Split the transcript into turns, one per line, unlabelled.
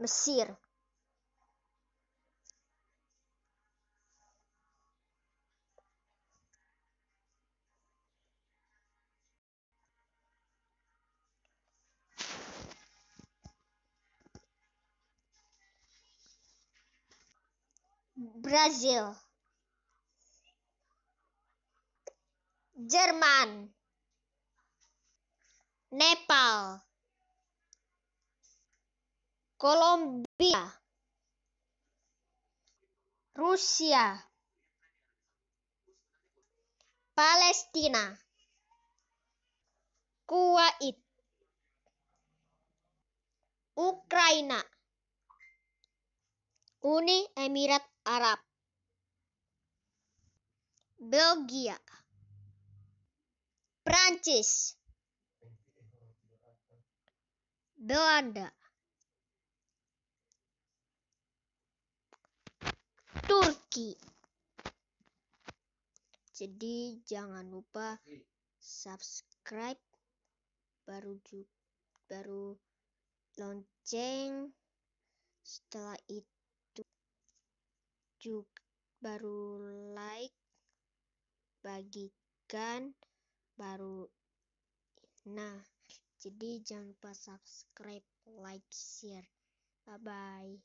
Mesir. Brazil, Jerman, Nepal. Kolombia, Rusia, Palestina, Kuwait, Ukraina, Uni Emirat Arab, Belgia, Prancis, Belanda. kaki. Jadi jangan lupa subscribe baru baru lonceng setelah itu juga baru like bagikan baru nah jadi jangan lupa subscribe like share bye bye